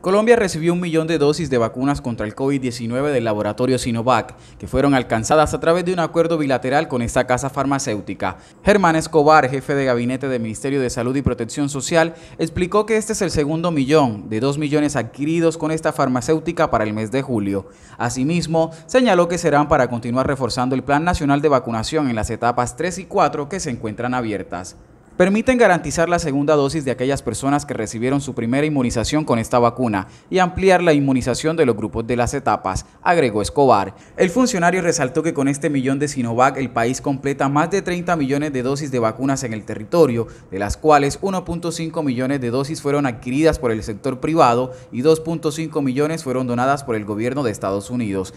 Colombia recibió un millón de dosis de vacunas contra el COVID-19 del laboratorio Sinovac, que fueron alcanzadas a través de un acuerdo bilateral con esta casa farmacéutica. Germán Escobar, jefe de gabinete del Ministerio de Salud y Protección Social, explicó que este es el segundo millón de dos millones adquiridos con esta farmacéutica para el mes de julio. Asimismo, señaló que serán para continuar reforzando el Plan Nacional de Vacunación en las etapas 3 y 4 que se encuentran abiertas permiten garantizar la segunda dosis de aquellas personas que recibieron su primera inmunización con esta vacuna y ampliar la inmunización de los grupos de las etapas, agregó Escobar. El funcionario resaltó que con este millón de Sinovac el país completa más de 30 millones de dosis de vacunas en el territorio, de las cuales 1.5 millones de dosis fueron adquiridas por el sector privado y 2.5 millones fueron donadas por el gobierno de Estados Unidos.